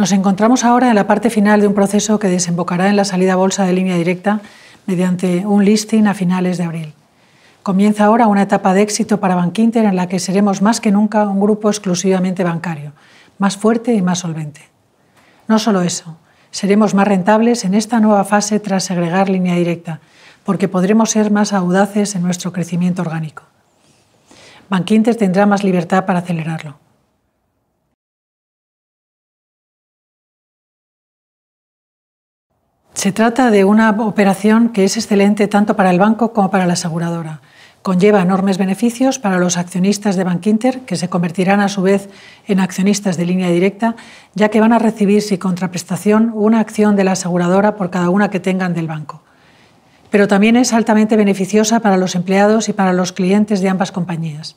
Nos encontramos ahora en la parte final de un proceso que desembocará en la salida bolsa de línea directa mediante un listing a finales de abril. Comienza ahora una etapa de éxito para Bankinter en la que seremos más que nunca un grupo exclusivamente bancario, más fuerte y más solvente. No solo eso, seremos más rentables en esta nueva fase tras agregar línea directa, porque podremos ser más audaces en nuestro crecimiento orgánico. Bankinter tendrá más libertad para acelerarlo. Se trata de una operación que es excelente tanto para el banco como para la aseguradora. Conlleva enormes beneficios para los accionistas de Bankinter, que se convertirán a su vez en accionistas de línea directa, ya que van a recibir sin contraprestación una acción de la aseguradora por cada una que tengan del banco. Pero también es altamente beneficiosa para los empleados y para los clientes de ambas compañías.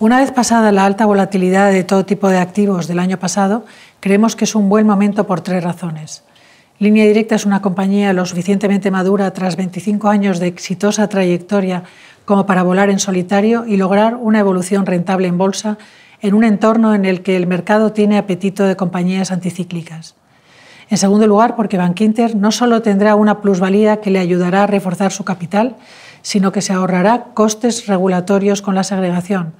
Una vez pasada la alta volatilidad de todo tipo de activos del año pasado, creemos que es un buen momento por tres razones. Línea Directa es una compañía lo suficientemente madura tras 25 años de exitosa trayectoria como para volar en solitario y lograr una evolución rentable en bolsa en un entorno en el que el mercado tiene apetito de compañías anticíclicas. En segundo lugar, porque Bankinter no solo tendrá una plusvalía que le ayudará a reforzar su capital, sino que se ahorrará costes regulatorios con la segregación,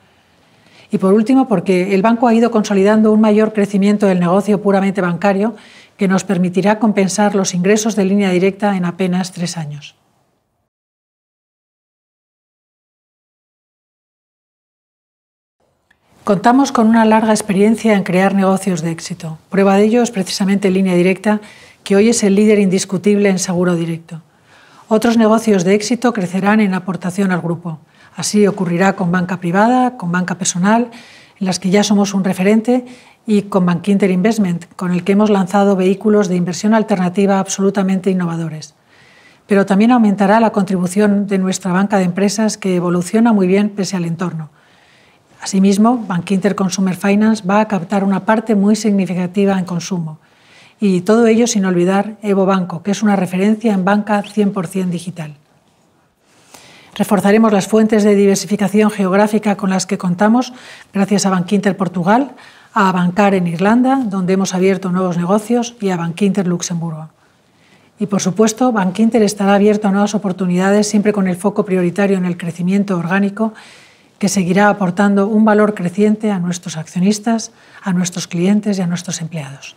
y por último, porque el banco ha ido consolidando un mayor crecimiento del negocio puramente bancario que nos permitirá compensar los ingresos de línea directa en apenas tres años. Contamos con una larga experiencia en crear negocios de éxito. Prueba de ello es precisamente Línea Directa, que hoy es el líder indiscutible en seguro directo. Otros negocios de éxito crecerán en aportación al grupo. Así ocurrirá con banca privada, con banca personal, en las que ya somos un referente, y con Bankinter Investment, con el que hemos lanzado vehículos de inversión alternativa absolutamente innovadores. Pero también aumentará la contribución de nuestra banca de empresas, que evoluciona muy bien pese al entorno. Asimismo, Bankinter Consumer Finance va a captar una parte muy significativa en consumo y todo ello sin olvidar Evo Banco, que es una referencia en banca 100% digital. Reforzaremos las fuentes de diversificación geográfica con las que contamos gracias a Bankinter Portugal, a Bancar en Irlanda, donde hemos abierto nuevos negocios, y a Bankinter Luxemburgo. Y, por supuesto, Bankinter estará abierto a nuevas oportunidades, siempre con el foco prioritario en el crecimiento orgánico, que seguirá aportando un valor creciente a nuestros accionistas, a nuestros clientes y a nuestros empleados.